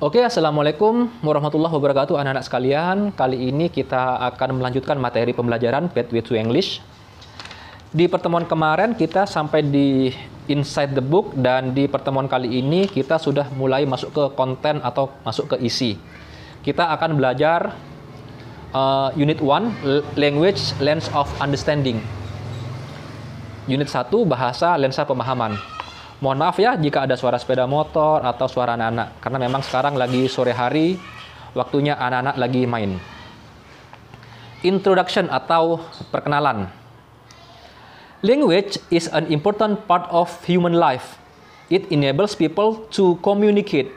Oke, Assalamualaikum warahmatullahi wabarakatuh anak-anak sekalian. Kali ini kita akan melanjutkan materi pembelajaran Pathway to English. Di pertemuan kemarin kita sampai di Inside the Book dan di pertemuan kali ini kita sudah mulai masuk ke konten atau masuk ke isi. Kita akan belajar uh, Unit 1, Language, Lens of Understanding. Unit 1, Bahasa, Lensa Pemahaman. Mohon maaf ya jika ada suara sepeda motor atau suara anak-anak, karena memang sekarang lagi sore hari, waktunya anak-anak lagi main. Introduction atau perkenalan. Language is an important part of human life. It enables people to communicate.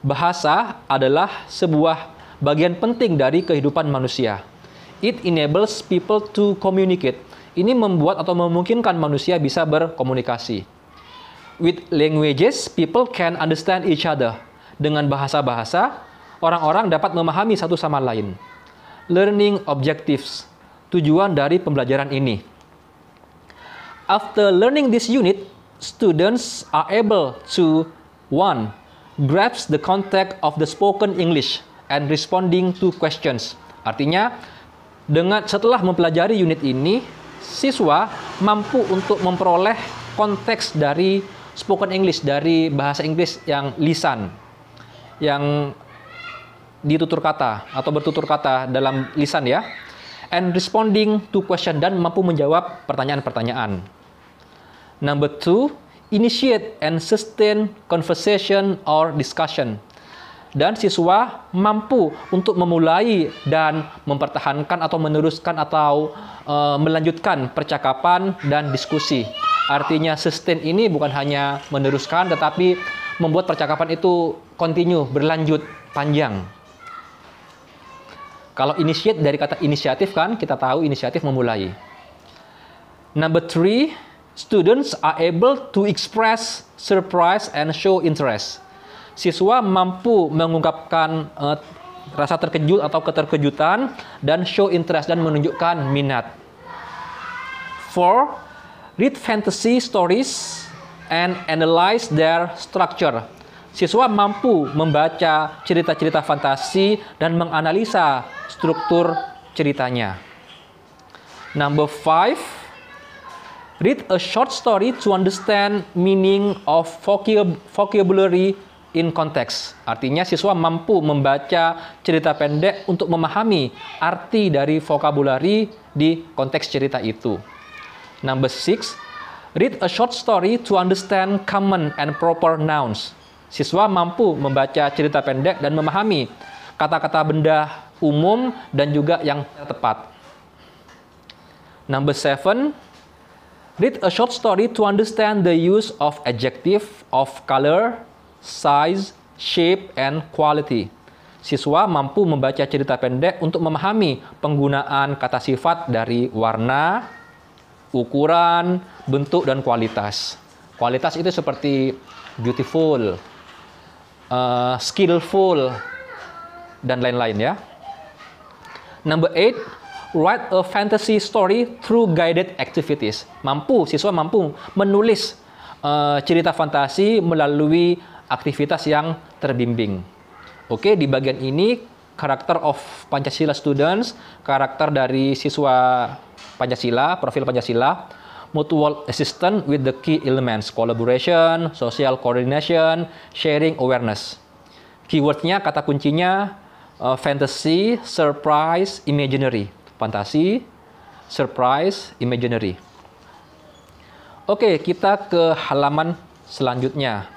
Bahasa adalah sebuah bagian penting dari kehidupan manusia. It enables people to communicate. Ini membuat atau memungkinkan manusia bisa berkomunikasi with languages people can understand each other. Dengan bahasa-bahasa, orang-orang dapat memahami satu sama lain. Learning objectives, tujuan dari pembelajaran ini. After learning this unit, students are able to one, grasp the context of the spoken English and responding to questions. Artinya, dengan setelah mempelajari unit ini, siswa mampu untuk memperoleh konteks dari spoken English dari bahasa Inggris yang lisan yang ditutur kata atau bertutur kata dalam lisan ya and responding to question dan mampu menjawab pertanyaan-pertanyaan. Number two, initiate and sustain conversation or discussion. Dan siswa mampu untuk memulai dan mempertahankan atau meneruskan atau uh, melanjutkan percakapan dan diskusi. Artinya sustain ini bukan hanya meneruskan tetapi membuat percakapan itu continue, berlanjut, panjang. Kalau initiate dari kata inisiatif kan kita tahu inisiatif memulai. Number three, students are able to express surprise and show interest. Siswa mampu mengungkapkan uh, rasa terkejut atau keterkejutan dan show interest dan menunjukkan minat. Four, Read fantasy stories and analyze their structure. Siswa mampu membaca cerita-cerita fantasi dan menganalisa struktur ceritanya. Number five, read a short story to understand meaning of vocab vocabulary in context. Artinya siswa mampu membaca cerita pendek untuk memahami arti dari vocabulary di konteks cerita itu. Number six, read a short story to understand common and proper nouns. Siswa mampu membaca cerita pendek dan memahami kata-kata benda umum dan juga yang tepat. Number seven, read a short story to understand the use of adjective of color, size, shape, and quality. Siswa mampu membaca cerita pendek untuk memahami penggunaan kata sifat dari warna, ukuran, bentuk dan kualitas. Kualitas itu seperti beautiful, uh, skillful dan lain-lain ya. Number eight, write a fantasy story through guided activities. Mampu siswa mampu menulis uh, cerita fantasi melalui aktivitas yang terbimbing. Oke, di bagian ini karakter of Pancasila students, karakter dari siswa Pancasila, profil Pancasila, mutual assistance with the key elements, collaboration, social coordination, sharing awareness. Keywordnya, kata kuncinya, uh, fantasy, surprise, imaginary. Fantasi, surprise, imaginary. Oke, kita ke halaman selanjutnya.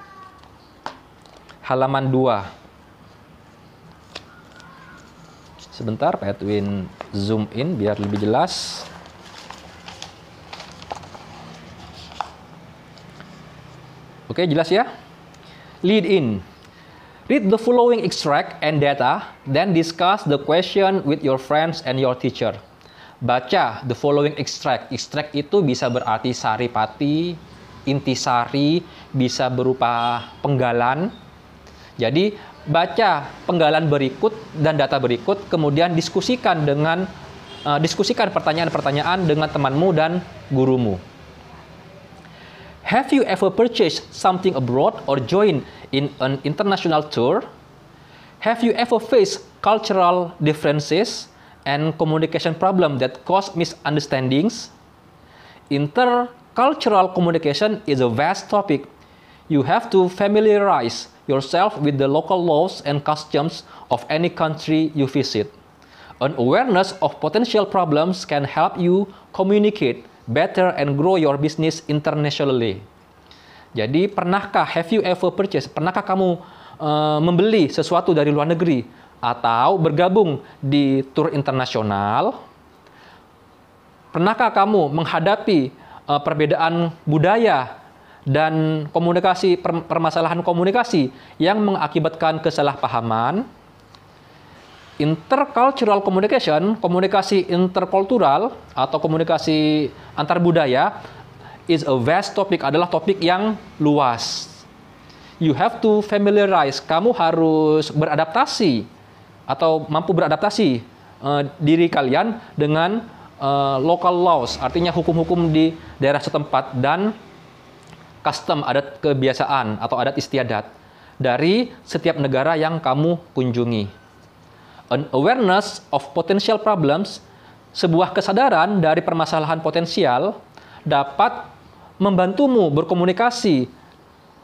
Halaman 2. Sebentar, Pak Edwin zoom in biar lebih jelas. Oke, jelas ya? Lead in. Read the following extract and data, then discuss the question with your friends and your teacher. Baca the following extract. Extract itu bisa berarti sari inti sari, bisa berupa penggalan. Jadi, baca penggalan berikut dan data berikut, kemudian diskusikan dengan uh, diskusikan pertanyaan-pertanyaan dengan temanmu dan gurumu. Have you ever purchased something abroad or joined in an international tour? Have you ever faced cultural differences and communication problems that cause misunderstandings? Intercultural communication is a vast topic. You have to familiarize yourself with the local laws and customs of any country you visit. An awareness of potential problems can help you communicate better and grow your business internationally. Jadi pernahkah have you ever purchase Pernahkah kamu uh, membeli sesuatu dari luar negeri atau bergabung di tour internasional? Pernahkah kamu menghadapi uh, perbedaan budaya dan komunikasi permasalahan komunikasi yang mengakibatkan kesalahpahaman? intercultural communication, komunikasi interkultural atau komunikasi antar budaya is a vast topic, adalah topik yang luas. You have to familiarize, kamu harus beradaptasi atau mampu beradaptasi uh, diri kalian dengan uh, local laws, artinya hukum-hukum di daerah setempat dan custom, adat kebiasaan atau adat istiadat dari setiap negara yang kamu kunjungi an awareness of potential problems, sebuah kesadaran dari permasalahan potensial dapat membantumu berkomunikasi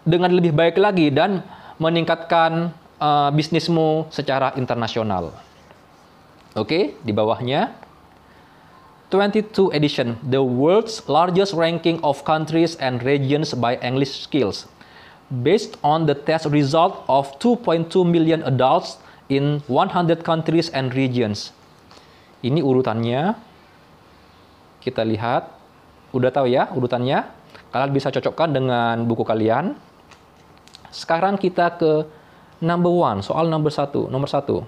dengan lebih baik lagi dan meningkatkan uh, bisnismu secara internasional. Oke, okay, di bawahnya 22 edition, the world's largest ranking of countries and regions by English skills. Based on the test result of 2.2 million adults in 100 countries and regions. Ini urutannya. Kita lihat. Udah tahu ya urutannya? Kalian bisa cocokkan dengan buku kalian. Sekarang kita ke number one, soal number satu, nomor satu.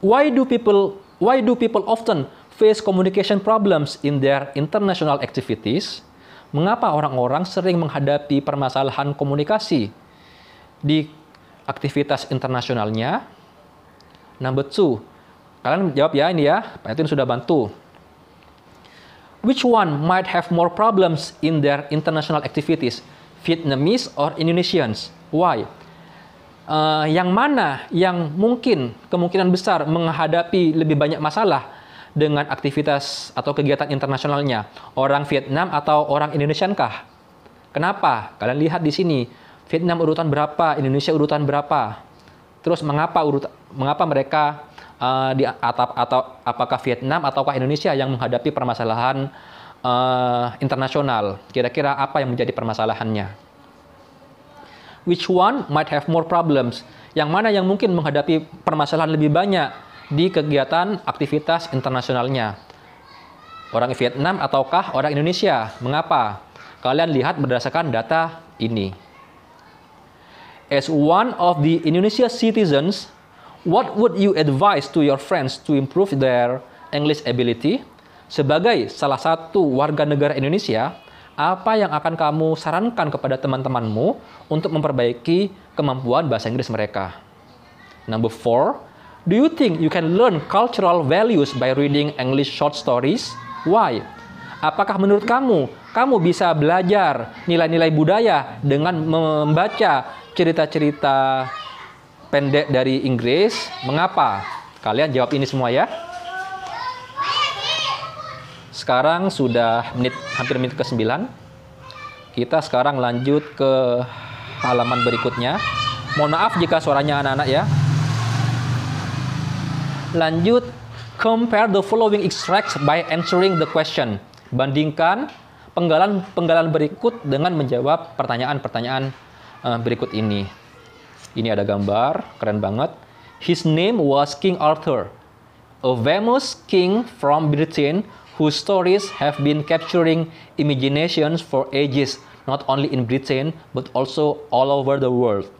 Why do people why do people often face communication problems in their international activities? Mengapa orang-orang sering menghadapi permasalahan komunikasi di aktivitas internasionalnya. Number two, kalian jawab ya ini ya, Pak Edwin sudah bantu. Which one might have more problems in their international activities, Vietnamese or Indonesians? Why? Uh, yang mana yang mungkin kemungkinan besar menghadapi lebih banyak masalah dengan aktivitas atau kegiatan internasionalnya? Orang Vietnam atau orang Indonesiankah? Kenapa? Kalian lihat di sini Vietnam urutan berapa, Indonesia urutan berapa. Terus mengapa urut mengapa mereka uh, di atap atau apakah Vietnam ataukah Indonesia yang menghadapi permasalahan uh, internasional? Kira-kira apa yang menjadi permasalahannya? Which one might have more problems? Yang mana yang mungkin menghadapi permasalahan lebih banyak di kegiatan aktivitas internasionalnya? Orang Vietnam ataukah orang Indonesia? Mengapa? Kalian lihat berdasarkan data ini. As one of the Indonesia citizens, what would you advise to your friends to improve their English ability? Sebagai salah satu warga negara Indonesia, apa yang akan kamu sarankan kepada teman-temanmu untuk memperbaiki kemampuan bahasa Inggris mereka? Number four, do you think you can learn cultural values by reading English short stories? Why? Apakah menurut kamu, kamu bisa belajar nilai-nilai budaya dengan membaca cerita-cerita pendek dari Inggris. Mengapa? Kalian jawab ini semua ya. Sekarang sudah menit hampir menit ke-9. Kita sekarang lanjut ke halaman berikutnya. Mohon maaf jika suaranya anak-anak ya. Lanjut compare the following extracts by answering the question. Bandingkan penggalan-penggalan berikut dengan menjawab pertanyaan-pertanyaan uh, berikut ini. Ini ada gambar, keren banget. His name was King Arthur, a famous king from Britain whose stories have been capturing imaginations for ages, not only in Britain but also all over the world.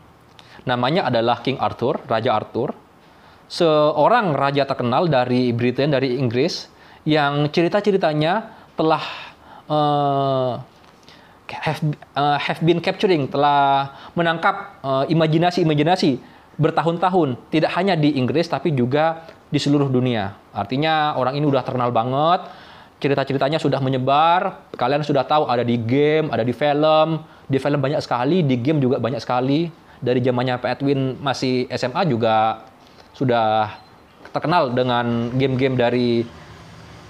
Namanya adalah King Arthur, Raja Arthur. Seorang raja terkenal dari Britain, dari Inggris, yang cerita-ceritanya telah uh, have, uh, have been capturing telah menangkap uh, imajinasi-imajinasi uh, imajinasi -imajinasi bertahun-tahun tidak hanya di Inggris tapi juga di seluruh dunia. Artinya orang ini sudah terkenal banget, cerita-ceritanya sudah menyebar, kalian sudah tahu ada di game, ada di film, di film banyak sekali, di game juga banyak sekali. Dari zamannya Pak Edwin masih SMA juga sudah terkenal dengan game-game dari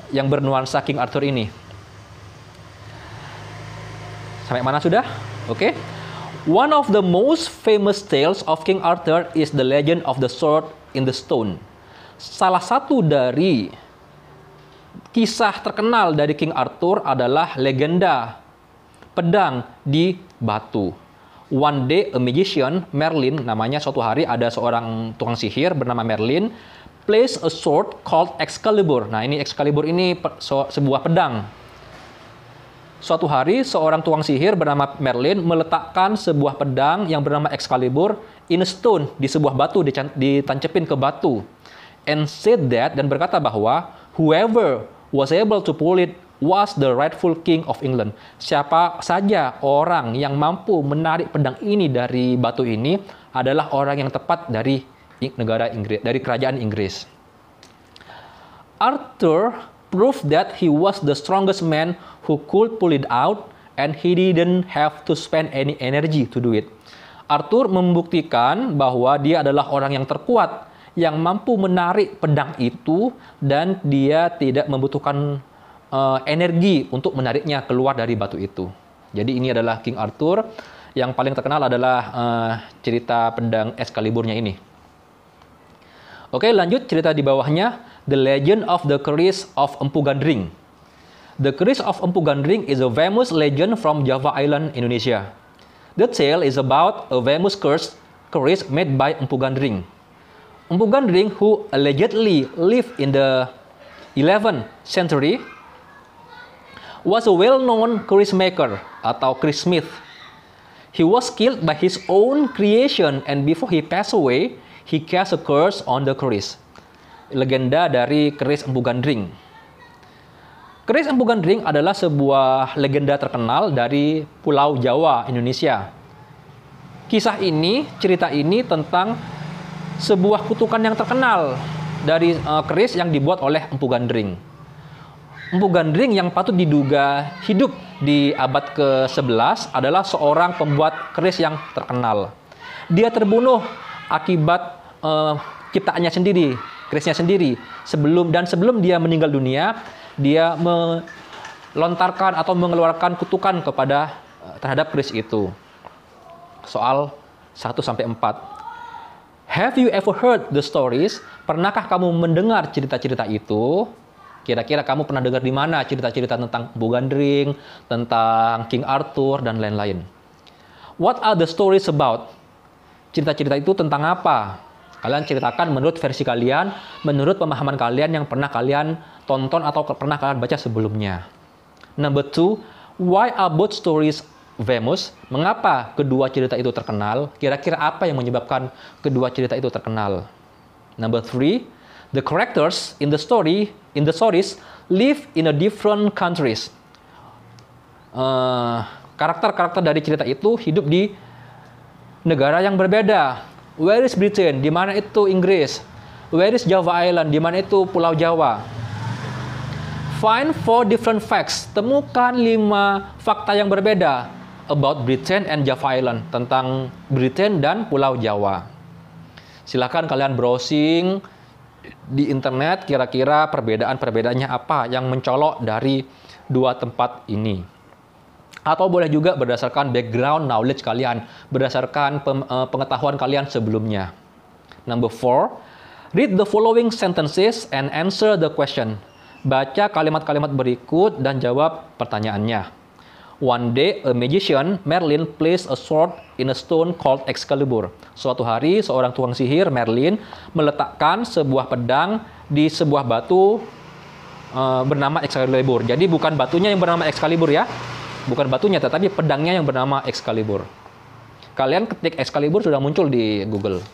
yang bernuansa King Arthur ini. Sampai mana sudah? Oke. Okay. One of the most famous tales of King Arthur is the legend of the sword in the stone. Salah satu dari kisah terkenal dari King Arthur adalah legenda pedang di batu. One day a magician, Merlin namanya suatu hari ada seorang tukang sihir bernama Merlin place a sword called Excalibur. Nah, ini Excalibur ini sebuah pedang Suatu hari, seorang tuang sihir bernama Merlin meletakkan sebuah pedang yang bernama Excalibur in a stone di sebuah batu, ditancepin ke batu. And said that, dan berkata bahwa, whoever was able to pull it was the rightful king of England. Siapa saja orang yang mampu menarik pedang ini dari batu ini adalah orang yang tepat dari negara Inggris, dari kerajaan Inggris. Arthur Prove that he was the strongest man who could pull it out and he didn't have to spend any energy to do it. Arthur membuktikan bahwa dia adalah orang yang terkuat yang mampu menarik pedang itu dan dia tidak membutuhkan uh, energi untuk menariknya keluar dari batu itu. Jadi ini adalah King Arthur yang paling terkenal adalah uh, cerita pedang Excaliburnya ini. Oke, lanjut cerita di bawahnya. The Legend of the Keris of Empu Gandring. The Keris of Empu Gandring is a famous legend from Java Island, Indonesia. The tale is about a famous curse keris made by Empu Gandring. Empu Gandring, who allegedly lived in the 11th century, was a well-known keris maker atau keris smith. He was killed by his own creation and before he passed away, he cast a curse on the keris. legenda dari keris Empu Gandring. Keris Empu Gandring adalah sebuah legenda terkenal dari Pulau Jawa, Indonesia. Kisah ini, cerita ini tentang sebuah kutukan yang terkenal dari keris eh, yang dibuat oleh Empu Gandring. Empu Gandring yang patut diduga hidup di abad ke-11 adalah seorang pembuat keris yang terkenal. Dia terbunuh akibat uh, ciptaannya sendiri Krisnya sendiri sebelum dan sebelum dia meninggal dunia dia melontarkan atau mengeluarkan kutukan kepada eh, terhadap Kris itu. Soal 1 sampai 4. Have you ever heard the stories? Pernahkah kamu mendengar cerita-cerita itu? Kira-kira kamu pernah dengar di mana cerita-cerita tentang ring, tentang King Arthur, dan lain-lain. What are the stories about? Cerita-cerita itu tentang apa? Kalian ceritakan menurut versi kalian, menurut pemahaman kalian yang pernah kalian tonton atau pernah kalian baca sebelumnya. Number two, why are both stories famous? Mengapa kedua cerita itu terkenal? Kira-kira apa yang menyebabkan kedua cerita itu terkenal? Number three, the characters in the story in the stories live in a different countries. karakter eh, karakter-karakter dari cerita itu hidup di negara yang berbeda. Where is Britain? Di mana itu Inggris? Where is Java Island? Di mana itu Pulau Jawa? Find four different facts. Temukan lima fakta yang berbeda about Britain and Java Island tentang Britain dan Pulau Jawa. Silakan kalian browsing di internet kira-kira perbedaan-perbedaannya apa yang mencolok dari dua tempat ini atau boleh juga berdasarkan background knowledge kalian, berdasarkan eh, pengetahuan kalian sebelumnya. Number four, read the following sentences and answer the question. Baca kalimat-kalimat berikut dan jawab pertanyaannya. One day a magician, Merlin, placed a sword in a stone called Excalibur. Suatu hari, seorang tuang sihir, Merlin, meletakkan sebuah pedang di sebuah batu uh, bernama Excalibur. Jadi bukan batunya yang bernama Excalibur ya, bukan batunya tetapi pedangnya yang bernama Excalibur. Kalian ketik Excalibur sudah muncul di Google.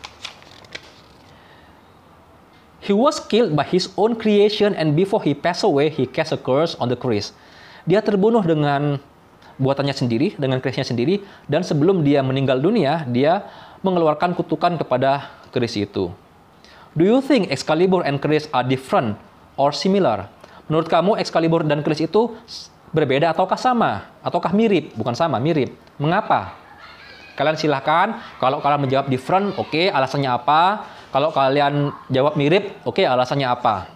He was killed by his own creation and before he passed away he cast a curse on the Chris. Dia terbunuh dengan buatannya sendiri, dengan kerisnya sendiri dan sebelum dia meninggal dunia, dia mengeluarkan kutukan kepada keris itu. Do you think Excalibur and Chris are different or similar? Menurut kamu Excalibur dan keris itu berbeda ataukah sama? Ataukah mirip? Bukan sama, mirip. Mengapa? Kalian silahkan, kalau kalian menjawab different, oke, okay, alasannya apa? Kalau kalian jawab mirip, oke, okay, alasannya apa?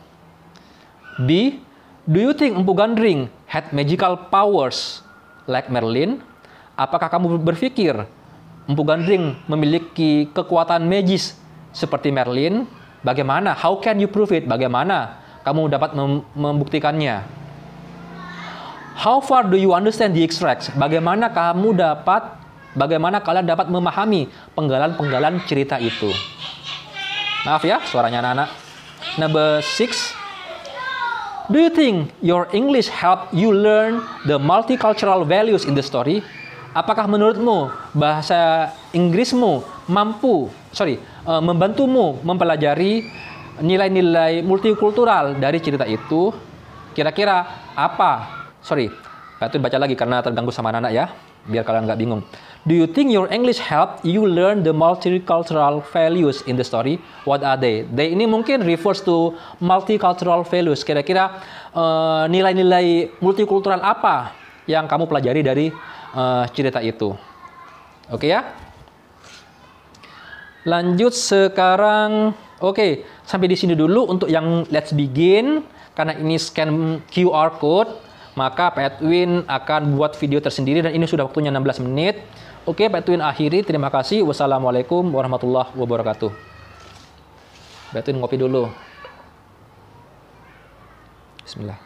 B, Do you think Empu Gandring had magical powers like Merlin? Apakah kamu berpikir Empu Gandring memiliki kekuatan magis seperti Merlin? Bagaimana? How can you prove it? Bagaimana kamu dapat membuktikannya? How far do you understand the extracts? Bagaimana kamu dapat bagaimana kalian dapat memahami penggalan-penggalan cerita itu? Maaf ya suaranya anak-anak. Number six. Do you think your English help you learn the multicultural values in the story? Apakah menurutmu bahasa Inggrismu mampu, sorry, eh, membantumu mempelajari nilai-nilai multikultural dari cerita itu? Kira-kira apa sorry, itu baca lagi karena terganggu sama anak-anak ya, biar kalian nggak bingung. Do you think your English help you learn the multicultural values in the story? What are they? They ini mungkin refers to multicultural values. Kira-kira uh, nilai-nilai multikultural apa yang kamu pelajari dari uh, cerita itu? Oke okay, ya? Lanjut sekarang. Oke, okay, sampai di sini dulu untuk yang let's begin karena ini scan QR code maka Pak Edwin akan buat video tersendiri dan ini sudah waktunya 16 menit. Oke, Pak Edwin akhiri. Terima kasih. Wassalamualaikum warahmatullahi wabarakatuh. Pak Edwin ngopi dulu. Bismillah.